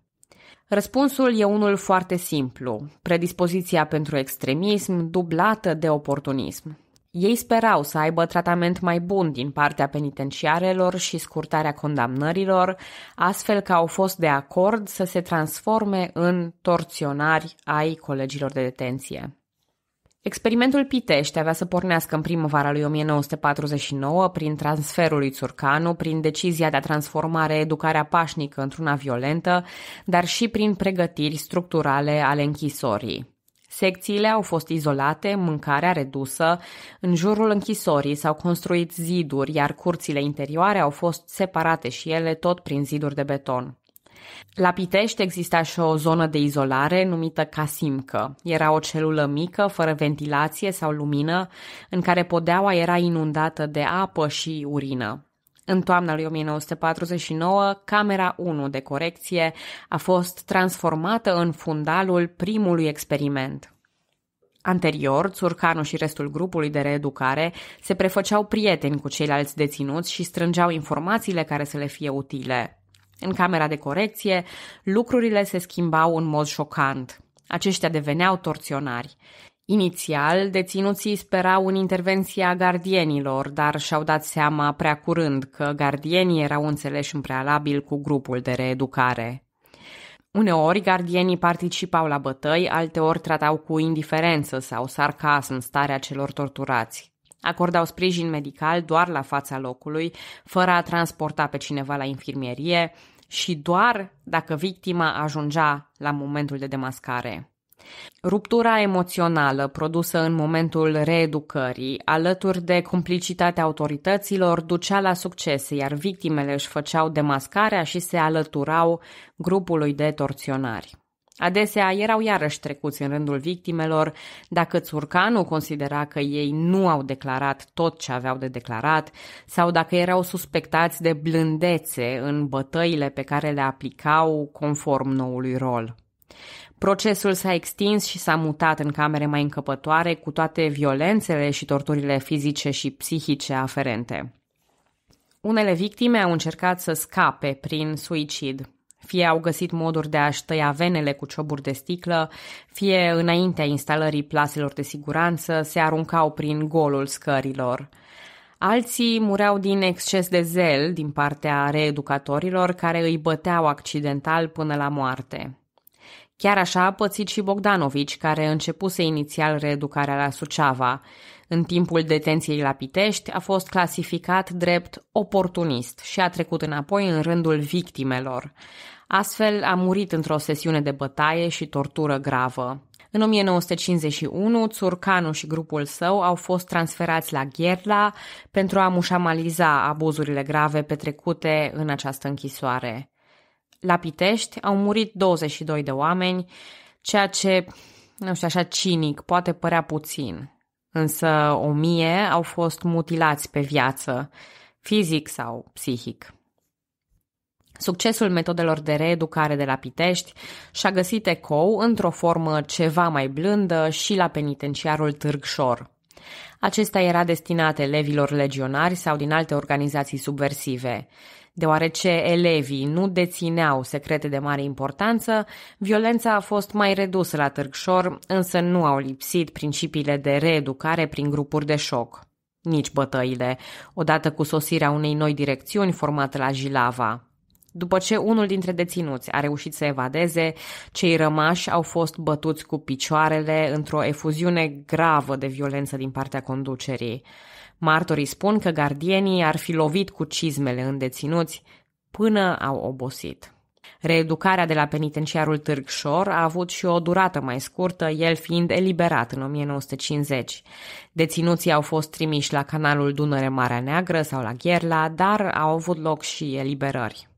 Răspunsul e unul foarte simplu, predispoziția pentru extremism dublată de oportunism. Ei sperau să aibă tratament mai bun din partea penitenciarelor și scurtarea condamnărilor, astfel că au fost de acord să se transforme în torționari ai colegilor de detenție. Experimentul Pitești avea să pornească în primăvara lui 1949 prin transferul lui Țurcanu, prin decizia de a transforma reeducarea pașnică într-una violentă, dar și prin pregătiri structurale ale închisorii. Secțiile au fost izolate, mâncarea redusă, în jurul închisorii s-au construit ziduri, iar curțile interioare au fost separate și ele tot prin ziduri de beton. La Pitești exista și o zonă de izolare numită Casimcă. Era o celulă mică, fără ventilație sau lumină, în care podeaua era inundată de apă și urină. În toamna lui 1949, Camera 1 de corecție a fost transformată în fundalul primului experiment. Anterior, Țurcanu și restul grupului de reeducare se prefăceau prieteni cu ceilalți deținuți și strângeau informațiile care să le fie utile. În camera de corecție, lucrurile se schimbau în mod șocant. Aceștia deveneau torționari. Inițial, deținuții sperau în intervenția gardienilor, dar și-au dat seama prea curând că gardienii erau înțeleși în prealabil cu grupul de reeducare. Uneori, gardienii participau la bătăi, alteori tratau cu indiferență sau sarcasm starea celor torturați. Acordau sprijin medical doar la fața locului, fără a transporta pe cineva la infirmierie și doar dacă victima ajungea la momentul de demascare. Ruptura emoțională produsă în momentul reeducării, alături de complicitatea autorităților, ducea la succese, iar victimele își făceau demascarea și se alăturau grupului de torționari. Adesea erau iarăși trecuți în rândul victimelor, dacă țurcanul considera că ei nu au declarat tot ce aveau de declarat sau dacă erau suspectați de blândețe în bătăile pe care le aplicau conform noului rol. Procesul s-a extins și s-a mutat în camere mai încăpătoare, cu toate violențele și torturile fizice și psihice aferente. Unele victime au încercat să scape prin suicid, fie au găsit moduri de a-și tăia venele cu cioburi de sticlă, fie înaintea instalării plaselor de siguranță se aruncau prin golul scărilor. Alții mureau din exces de zel din partea reeducatorilor care îi băteau accidental până la moarte. Chiar așa a pățit și Bogdanovici, care începuse inițial reeducarea la Suceava. În timpul detenției la Pitești a fost clasificat drept oportunist și a trecut înapoi în rândul victimelor. Astfel a murit într-o sesiune de bătaie și tortură gravă. În 1951, Țurcanu și grupul său au fost transferați la Gherla pentru a mușamaliza abuzurile grave petrecute în această închisoare. La Pitești au murit 22 de oameni, ceea ce, nu știu, așa cinic, poate părea puțin. Însă o mie au fost mutilați pe viață, fizic sau psihic. Succesul metodelor de reeducare de la Pitești și-a găsit ecou într-o formă ceva mai blândă și la penitenciarul Târgșor. Acesta era destinat elevilor legionari sau din alte organizații subversive. Deoarece elevii nu dețineau secrete de mare importanță, violența a fost mai redusă la Târgșor, însă nu au lipsit principiile de reeducare prin grupuri de șoc. Nici bătăile, odată cu sosirea unei noi direcțiuni formate la Jilava. După ce unul dintre deținuți a reușit să evadeze, cei rămași au fost bătuți cu picioarele într-o efuziune gravă de violență din partea conducerii. Martorii spun că gardienii ar fi lovit cu cizmele deținuți până au obosit. Reeducarea de la penitenciarul Târgșor a avut și o durată mai scurtă, el fiind eliberat în 1950. Deținuții au fost trimiși la canalul Dunăre-Marea Neagră sau la Gherla, dar au avut loc și eliberări.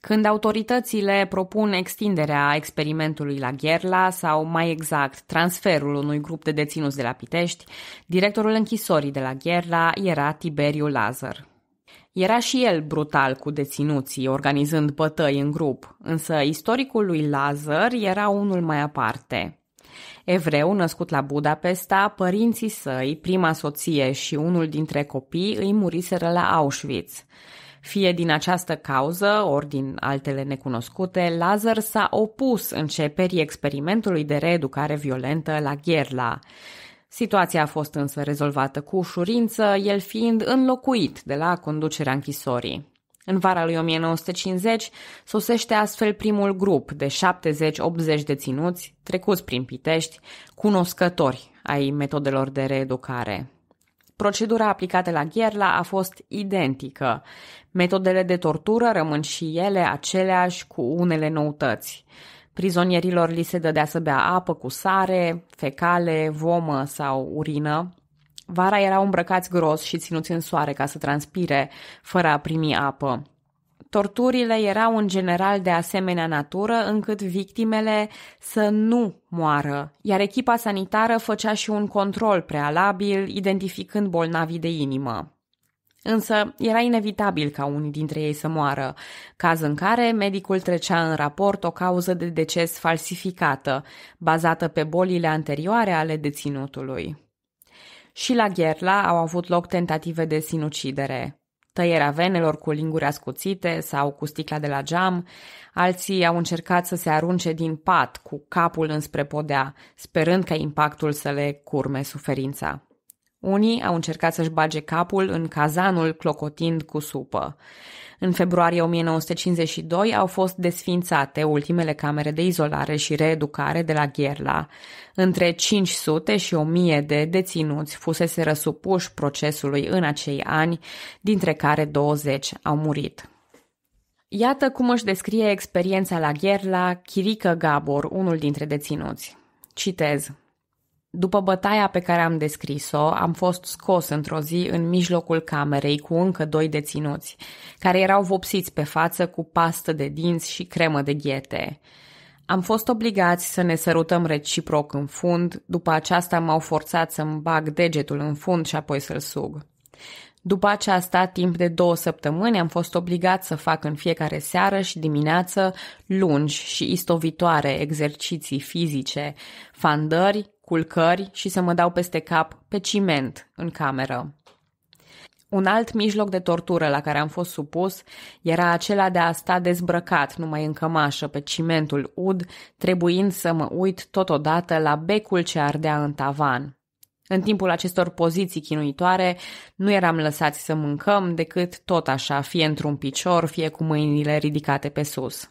Când autoritățile propun extinderea experimentului la Gherla sau, mai exact, transferul unui grup de deținuți de la Pitești, directorul închisorii de la Gherla era Tiberiu Lazar. Era și el brutal cu deținuții, organizând bătăi în grup, însă istoricul lui Lazar era unul mai aparte. Evreu născut la Budapesta, părinții săi, prima soție și unul dintre copii îi muriseră la Auschwitz – fie din această cauză, ori din altele necunoscute, Lazar s-a opus începerii experimentului de reeducare violentă la Gherla. Situația a fost însă rezolvată cu ușurință, el fiind înlocuit de la conducerea închisorii. În vara lui 1950 sosește astfel primul grup de 70-80 ținuți, trecuți prin Pitești, cunoscători ai metodelor de reeducare. Procedura aplicată la Gherla a fost identică. Metodele de tortură rămân și ele aceleași cu unele noutăți. Prizonierilor li se dădea să bea apă cu sare, fecale, vomă sau urină. Vara erau îmbrăcați gros și ținuți în soare ca să transpire, fără a primi apă. Torturile erau în general de asemenea natură încât victimele să nu moară, iar echipa sanitară făcea și un control prealabil, identificând bolnavii de inimă. Însă era inevitabil ca unii dintre ei să moară, caz în care medicul trecea în raport o cauză de deces falsificată, bazată pe bolile anterioare ale deținutului. Și la Gherla au avut loc tentative de sinucidere tăierea venelor cu linguri ascuțite sau cu sticla de la geam, alții au încercat să se arunce din pat cu capul înspre podea, sperând ca impactul să le curme suferința. Unii au încercat să-și bage capul în cazanul clocotind cu supă. În februarie 1952 au fost desfințate ultimele camere de izolare și reeducare de la Gherla. Între 500 și 1000 de deținuți fusese răsupuși procesului în acei ani, dintre care 20 au murit. Iată cum își descrie experiența la Gherla Chirică Gabor, unul dintre deținuți. Citez. După bătaia pe care am descris-o, am fost scos într-o zi în mijlocul camerei cu încă doi deținuți, care erau vopsiți pe față cu pastă de dinți și cremă de ghete. Am fost obligați să ne sărutăm reciproc în fund, după aceasta m-au forțat să-mi bag degetul în fund și apoi să-l sug. După aceasta, timp de două săptămâni, am fost obligat să fac în fiecare seară și dimineață lungi și istovitoare exerciții fizice, fandări, culcări și să mă dau peste cap pe ciment în cameră. Un alt mijloc de tortură la care am fost supus era acela de a sta dezbrăcat numai în cămașă pe cimentul ud, trebuind să mă uit totodată la becul ce ardea în tavan. În timpul acestor poziții chinuitoare, nu eram lăsați să mâncăm decât tot așa, fie într-un picior, fie cu mâinile ridicate pe sus.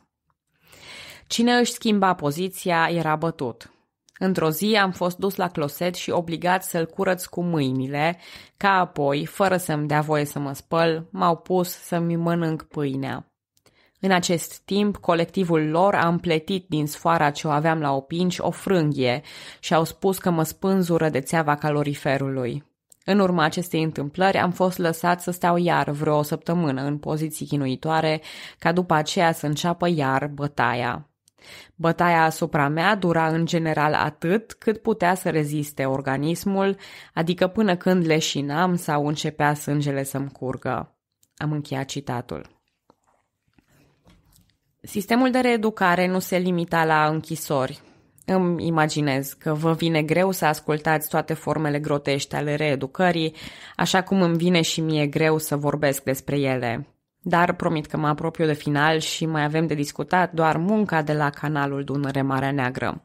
Cine își schimba poziția era bătut. Într-o zi am fost dus la closet și obligat să-l curăț cu mâinile, ca apoi, fără să-mi dea voie să mă spăl, m-au pus să-mi mănânc pâinea. În acest timp, colectivul lor a împletit din sfoara ce o aveam la opinci o frânghie și au spus că mă spânzură de țeava caloriferului. În urma acestei întâmplări am fost lăsat să stau iar vreo o săptămână în poziții chinuitoare, ca după aceea să înceapă iar bătaia. Bătaia asupra mea dura în general atât cât putea să reziste organismul, adică până când leșinam sau începea sângele să-mi curgă. Am încheiat citatul. Sistemul de reeducare nu se limita la închisori. Îmi imaginez că vă vine greu să ascultați toate formele grotești ale reeducării, așa cum îmi vine și mie greu să vorbesc despre ele. Dar promit că mă apropiu de final și mai avem de discutat doar munca de la canalul Dunăre Marea Neagră.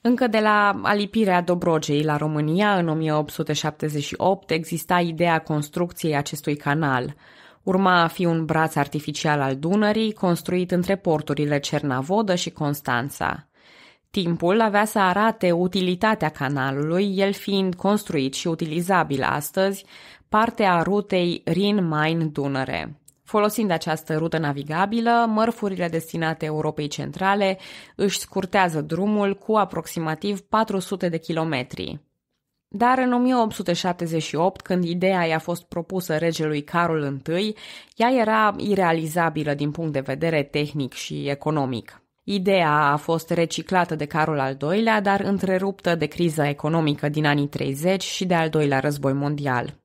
Încă de la alipirea Dobrogei la România, în 1878, exista ideea construcției acestui canal. Urma a fi un braț artificial al Dunării, construit între porturile Cernavodă și Constanța. Timpul avea să arate utilitatea canalului, el fiind construit și utilizabil astăzi, parte a rutei rhin main dunăre Folosind această rută navigabilă, mărfurile destinate Europei Centrale își scurtează drumul cu aproximativ 400 de kilometri. Dar în 1878, când ideea i-a fost propusă regelui Carol I, ea era irealizabilă din punct de vedere tehnic și economic. Ideea a fost reciclată de Carol al II-lea, dar întreruptă de criza economică din anii 30 și de al doilea război mondial.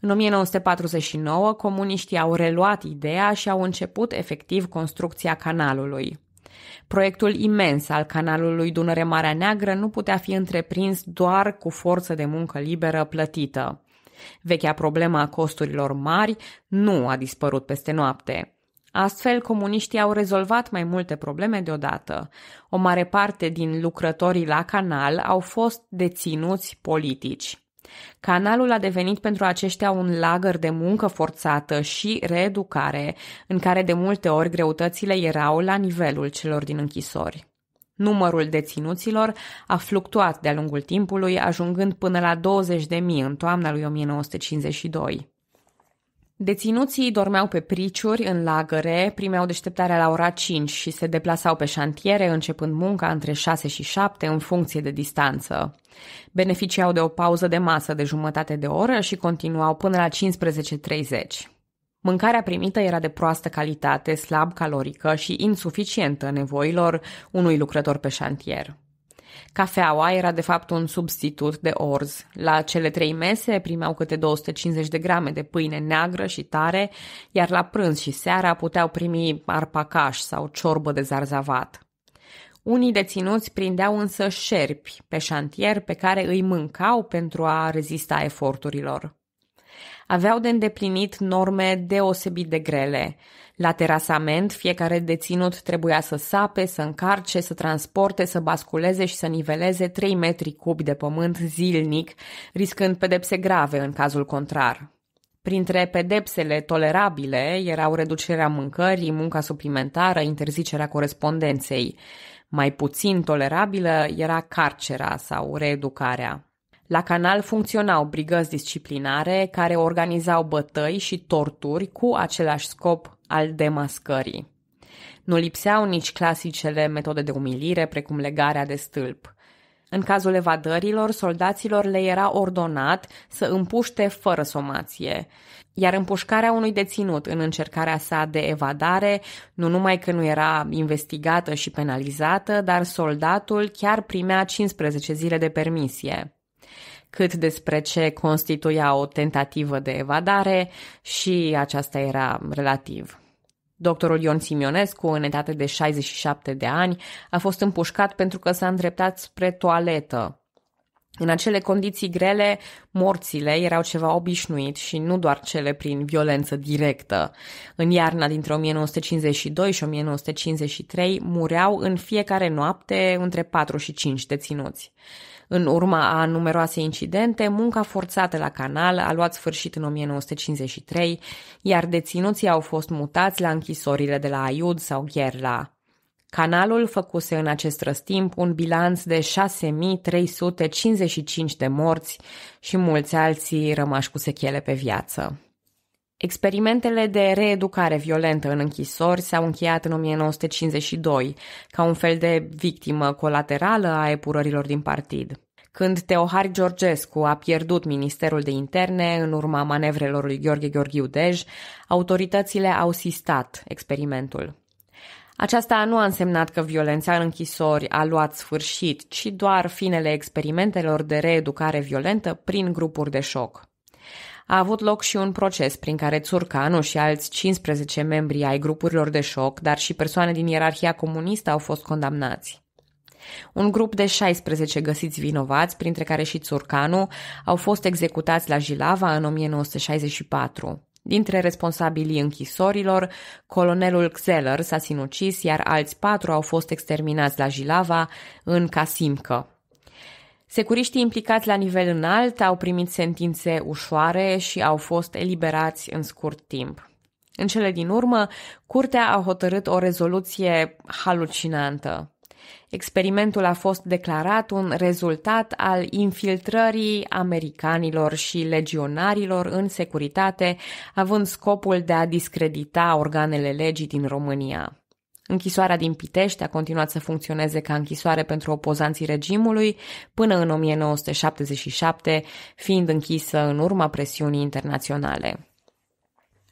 În 1949, comuniștii au reluat ideea și au început efectiv construcția canalului. Proiectul imens al canalului Dunăre-Marea Neagră nu putea fi întreprins doar cu forță de muncă liberă plătită. Vechea problemă a costurilor mari nu a dispărut peste noapte. Astfel, comuniștii au rezolvat mai multe probleme deodată. O mare parte din lucrătorii la canal au fost deținuți politici. Canalul a devenit pentru aceștia un lagăr de muncă forțată și reeducare, în care de multe ori greutățile erau la nivelul celor din închisori. Numărul deținuților a fluctuat de-a lungul timpului, ajungând până la 20.000 în toamna lui 1952. Deținuții dormeau pe priciuri, în lagăre, primeau deșteptarea la ora 5 și se deplasau pe șantiere, începând munca între 6 și 7 în funcție de distanță. Beneficiau de o pauză de masă de jumătate de oră și continuau până la 15.30. Mâncarea primită era de proastă calitate, slab calorică și insuficientă nevoilor unui lucrător pe șantier. Cafeaua era de fapt un substitut de orz. La cele trei mese primeau câte 250 de grame de pâine neagră și tare, iar la prânz și seara puteau primi arpacaș sau ciorbă de zarzavat. Unii deținuți prindeau însă șerpi pe șantier pe care îi mâncau pentru a rezista eforturilor aveau de îndeplinit norme deosebit de grele. La terasament, fiecare deținut trebuia să sape, să încarce, să transporte, să basculeze și să niveleze 3 metri cubi de pământ zilnic, riscând pedepse grave în cazul contrar. Printre pedepsele tolerabile erau reducerea mâncării, munca suplimentară, interzicerea corespondenței. Mai puțin tolerabilă era carcera sau reeducarea. La canal funcționau brigăzi disciplinare care organizau bătăi și torturi cu același scop al demascării. Nu lipseau nici clasicele metode de umilire, precum legarea de stâlp. În cazul evadărilor, soldaților le era ordonat să împuște fără somație, iar împușcarea unui deținut în încercarea sa de evadare nu numai că nu era investigată și penalizată, dar soldatul chiar primea 15 zile de permisie cât despre ce constituia o tentativă de evadare și aceasta era relativ. Doctorul Ion Simionescu, în etate de 67 de ani, a fost împușcat pentru că s-a îndreptat spre toaletă. În acele condiții grele, morțile erau ceva obișnuit și nu doar cele prin violență directă. În iarna dintre 1952 și 1953 mureau în fiecare noapte între 4 și 5 deținuți. În urma a numeroase incidente, munca forțată la canal a luat sfârșit în 1953, iar deținuții au fost mutați la închisorile de la Aiud sau Gherla. Canalul făcuse în acest răstimp un bilanț de 6355 de morți și mulți alții rămași cu sechele pe viață. Experimentele de reeducare violentă în închisori s-au încheiat în 1952, ca un fel de victimă colaterală a epurărilor din partid. Când Teohar Georgescu a pierdut Ministerul de Interne în urma manevrelor lui Gheorghe Gheorghiu Dej, autoritățile au sistat experimentul. Aceasta nu a însemnat că violența în închisori a luat sfârșit, ci doar finele experimentelor de reeducare violentă prin grupuri de șoc a avut loc și un proces prin care Țurcanu și alți 15 membri ai grupurilor de șoc, dar și persoane din ierarhia comunistă au fost condamnați. Un grup de 16 găsiți vinovați, printre care și Țurcanu, au fost executați la Jilava în 1964. Dintre responsabilii închisorilor, colonelul Xeller s-a sinucis, iar alți patru au fost exterminați la Jilava, în Casimcă. Securiștii implicați la nivel înalt au primit sentințe ușoare și au fost eliberați în scurt timp. În cele din urmă, curtea a hotărât o rezoluție halucinantă. Experimentul a fost declarat un rezultat al infiltrării americanilor și legionarilor în securitate, având scopul de a discredita organele legii din România. Închisoarea din Pitești a continuat să funcționeze ca închisoare pentru opozanții regimului până în 1977, fiind închisă în urma presiunii internaționale.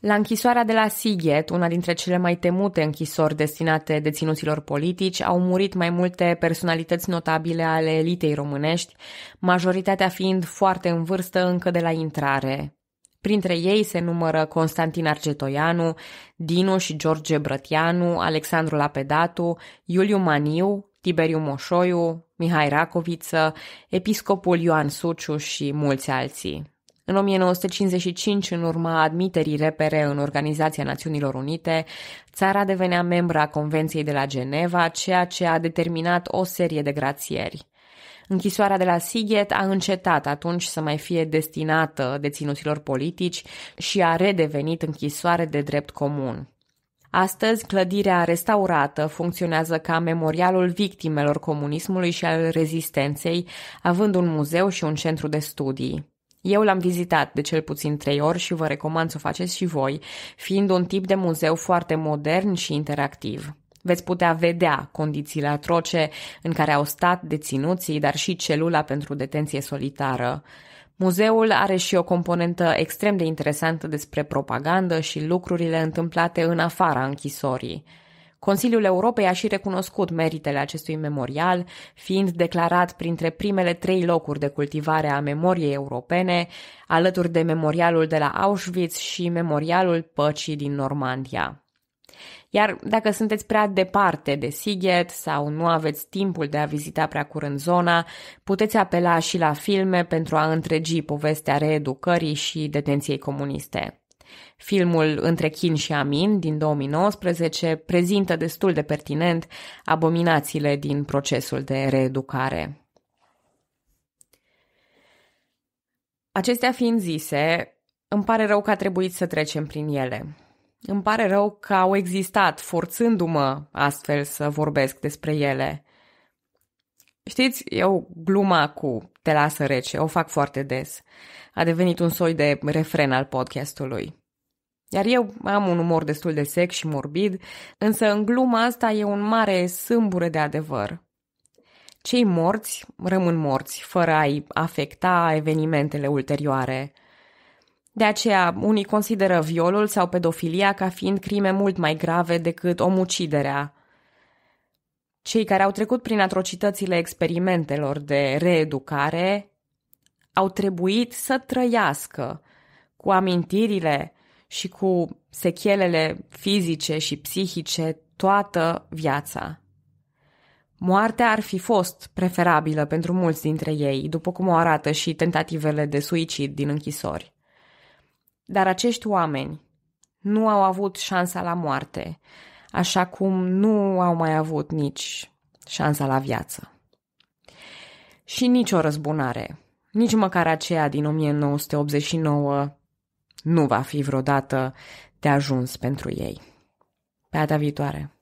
La închisoarea de la Sighet, una dintre cele mai temute închisori destinate deținuților politici, au murit mai multe personalități notabile ale elitei românești, majoritatea fiind foarte în vârstă încă de la intrare. Printre ei se numără Constantin Argetoianu, Dinu și George Brătianu, Alexandru Lapedatu, Iuliu Maniu, Tiberiu Moșoiu, Mihai Racoviță, episcopul Ioan Suciu și mulți alții. În 1955, în urma admiterii repere în Organizația Națiunilor Unite, țara devenea membra a Convenției de la Geneva, ceea ce a determinat o serie de grațieri. Închisoarea de la Sighet a încetat atunci să mai fie destinată deținuților politici și a redevenit închisoare de drept comun. Astăzi, clădirea restaurată funcționează ca memorialul victimelor comunismului și al rezistenței, având un muzeu și un centru de studii. Eu l-am vizitat de cel puțin trei ori și vă recomand să o faceți și voi, fiind un tip de muzeu foarte modern și interactiv. Veți putea vedea condițiile atroce în care au stat deținuții, dar și celula pentru detenție solitară. Muzeul are și o componentă extrem de interesantă despre propagandă și lucrurile întâmplate în afara închisorii. Consiliul Europei a și recunoscut meritele acestui memorial, fiind declarat printre primele trei locuri de cultivare a memoriei europene, alături de memorialul de la Auschwitz și memorialul păcii din Normandia. Iar dacă sunteți prea departe de Siget sau nu aveți timpul de a vizita prea curând zona, puteți apela și la filme pentru a întregi povestea reeducării și detenției comuniste. Filmul Între Chin și Amin din 2019 prezintă destul de pertinent abominațiile din procesul de reeducare. Acestea fiind zise, îmi pare rău că a trebuit să trecem prin ele. Îmi pare rău că au existat, forțându-mă astfel să vorbesc despre ele. Știți, eu gluma cu te lasă rece, o fac foarte des. A devenit un soi de refren al podcastului. Iar eu am un umor destul de sec și morbid, însă în gluma asta e un mare sâmbure de adevăr. Cei morți rămân morți, fără a-i afecta evenimentele ulterioare – de aceea, unii consideră violul sau pedofilia ca fiind crime mult mai grave decât omuciderea. Cei care au trecut prin atrocitățile experimentelor de reeducare au trebuit să trăiască cu amintirile și cu sechelele fizice și psihice toată viața. Moartea ar fi fost preferabilă pentru mulți dintre ei, după cum o arată și tentativele de suicid din închisori. Dar acești oameni nu au avut șansa la moarte, așa cum nu au mai avut nici șansa la viață. Și nicio răzbunare, nici măcar aceea din 1989 nu va fi vreodată de ajuns pentru ei. Pe data viitoare!